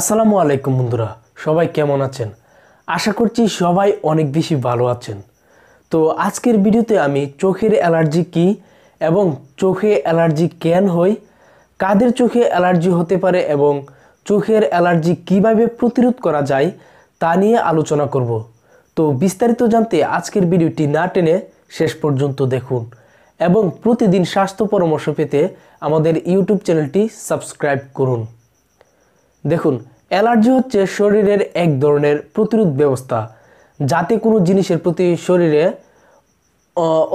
আসসালামু আলাইকুম বন্ধুরা সবাই কেমন আছেন আশা করছি সবাই অনেক বেশি ভালো আছেন তো আজকের ভিডিওতে আমি চোখের অ্যালার্জি কি এবং চোখে অ্যালার্জি কেন হয় কাদের চোখে অ্যালার্জি হতে পারে এবং চোখের অ্যালার্জি কিভাবে প্রতিরোধ করা যায় তা নিয়ে আলোচনা করব তো বিস্তারিত জানতে আজকের ভিডিওটি না টেনে শেষ পর্যন্ত দেখুন এবং প্রতিদিন স্বাস্থ্য পরামর্শ পেতে আমাদের ইউটিউব চ্যানেলটি সাবস্ক্রাইব করুন দেখুন অ্যালার্জি হচ্ছে শরীরের এক ধরনের প্রতিরোধ ব্যবস্থা যাতে কোনো জিনিসের প্রতি শরীরে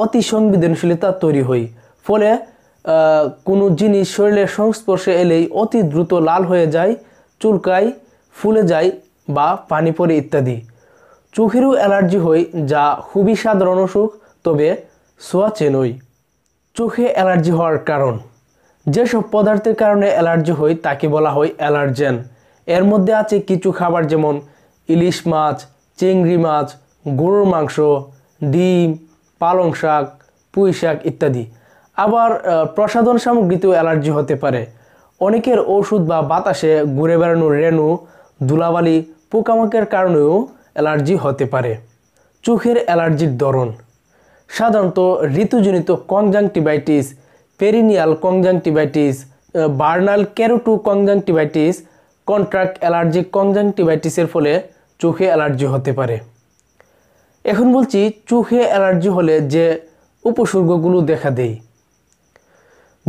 অতি সংবেদনশীলতা তৈরি হয় ফলে কোনো জিনিস শরীরের সংস্পর্শে এলেই অতি দ্রুত লাল হয়ে যায় চুলকায় ফুলে যায় বা পানি পরে ইত্যাদি চোখেরও অ্যালার্জি হয় যা খুবই সাধারণ অসুখ তবে সোয়াচে নয় চোখে অ্যালার্জি হওয়ার কারণ যেসব পদার্থের কারণে অ্যালার্জি হয় তাকে বলা হয় অ্যালার্জেন এর মধ্যে আছে কিছু খাবার যেমন ইলিশ মাছ চিংড়ি মাছ গরুর মাংস ডিম পালং শাক পুঁই শাক ইত্যাদি আবার প্রসাধন সামগ্রীতেও অ্যালার্জি হতে পারে অনেকের ওষুধ বা বাতাসে ঘুরে বেড়ানো রেণু ধুলাবালি পোকামাকের কারণেও অ্যালার্জি হতে পারে চোখের অ্যালার্জির ধরন সাধারণত ঋতুজনিত conjunctivitis perennial conjunctivitis vernal kerato conjunctivitis contact allergy কনজাংটিভাইটিসের ফলে চোখে অ্যালার্জি হতে পারে এখন বলছি চোখে অ্যালার্জি হলে যে উপসর্গগুলো দেখা দেয়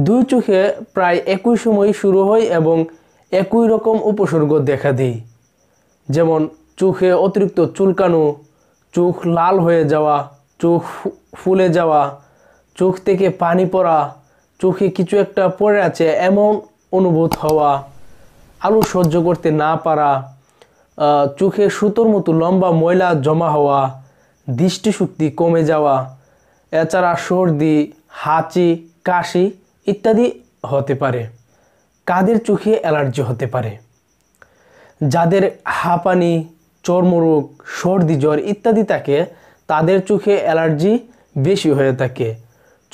দুই চোখে প্রায় একই সময় শুরু হয় এবং একই রকম উপসর্গ দেখা দেই যেমন চোখে অতিরিক্ত চুলকানো চোখ লাল হয়ে যাওয়া চোখ ফুলে যাওয়া চোখ থেকে পানি পড়া চোখে কিছু একটা পড়ে আছে এমন অনুভূত হওয়া আলু সহ্য করতে না পারা চোখে সুতোর মতো লম্বা ময়লা জমা হওয়া দৃষ্টিশক্তি কমে যাওয়া এছাড়া সর্দি হাঁচি কাশি ইত্যাদি হতে পারে কাদের চোখে অ্যালার্জি হতে পারে যাদের হাঁপানি চর্মরোগ সর্দি জ্বর ইত্যাদি থাকে তাদের চোখে অ্যালার্জি বেশি হয়ে থাকে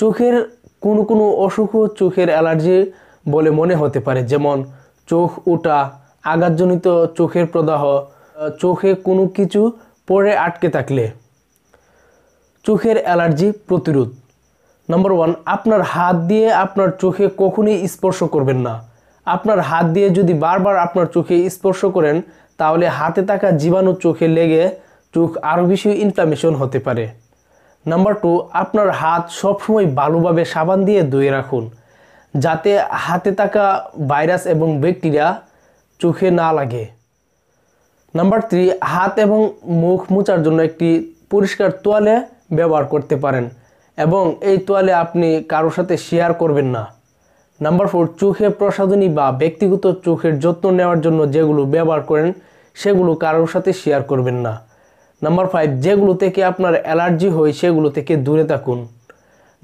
চোখের কোনো কোনো অসুখ চোখের অ্যালার্জি বলে মনে হতে পারে যেমন চোখ ওটা আঘাতজনিত চোখের প্রদাহ চোখে কোনো কিছু পরে আটকে থাকলে চোখের অ্যালার্জি প্রতিরোধ নম্বর ওয়ান আপনার হাত দিয়ে আপনার চোখে কখনই স্পর্শ করবেন না আপনার হাত দিয়ে যদি বারবার আপনার চোখে স্পর্শ করেন তাহলে হাতে থাকা জীবাণু চোখে লেগে চোখ আরও বেশি ইনফ্লামেশন হতে পারে নাম্বার টু আপনার হাত সবসময় ভালোভাবে সাবান দিয়ে ধুয়ে রাখুন যাতে হাতে থাকা ভাইরাস এবং ব্যাকটেরিয়া চোখে না লাগে নাম্বার থ্রি হাত এবং মুখ মোচার জন্য একটি পরিষ্কার তোয়ালে ব্যবহার করতে পারেন এবং এই তোয়ালে আপনি কারোর সাথে শেয়ার করবেন না নাম্বার ফোর চোখে প্রসাধনী বা ব্যক্তিগত চোখের যত্ন নেওয়ার জন্য যেগুলো ব্যবহার করেন সেগুলো কারোর সাথে শেয়ার করবেন না নাম্বার ফাইভ যেগুলো থেকে আপনার অ্যালার্জি হয় সেগুলো থেকে দূরে থাকুন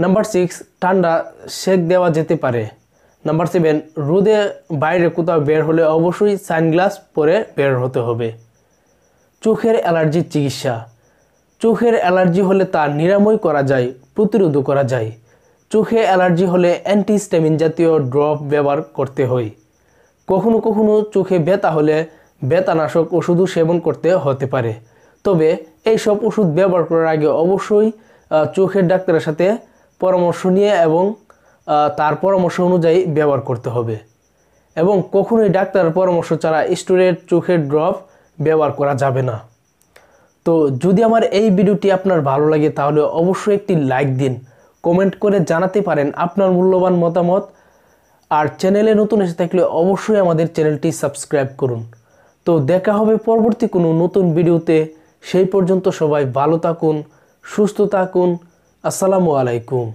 নাম্বার সিক্স ঠান্ডা সেক দেওয়া যেতে পারে নাম্বার সেভেন রোদে বাইরে কোথাও বের হলে অবশ্যই সানগ্লাস পরে বের হতে হবে চোখের অ্যালার্জির চিকিৎসা চোখের অ্যালার্জি হলে তা নিরাময় করা যায় প্রতিরোধ করা যায় চোখে অ্যালার্জি হলে অ্যান্টিস্টামিন জাতীয় ড্রপ ব্যবহার করতে হয় কখনো কখনো চোখে ব্যথা হলে ব্যথানাশক ওষুধও সেবন করতে হতে পারে তবে এই সব ওষুধ ব্যবহার করার আগে অবশ্যই চোখের ডাক্তারের সাথে পরামর্শ নিয়ে এবং তার পরামর্শ অনুযায়ী ব্যবহার করতে হবে এবং কখনোই ডাক্তার পরামর্শ ছাড়া স্টোরের চোখের ড্রপ ব্যবহার করা যাবে না তো যদি আমার এই ভিডিওটি আপনার ভালো লাগে তাহলে অবশ্যই একটি লাইক দিন কমেন্ট করে জানাতে পারেন আপনার মূল্যবান মতামত আর চ্যানেলে নতুন এসে থাকলে অবশ্যই আমাদের চ্যানেলটি সাবস্ক্রাইব করুন তো দেখা হবে পরবর্তী কোনো নতুন ভিডিওতে সেই পর্যন্ত সবাই ভালো থাকুন সুস্থ থাকুন আসসালামু আলাইকুম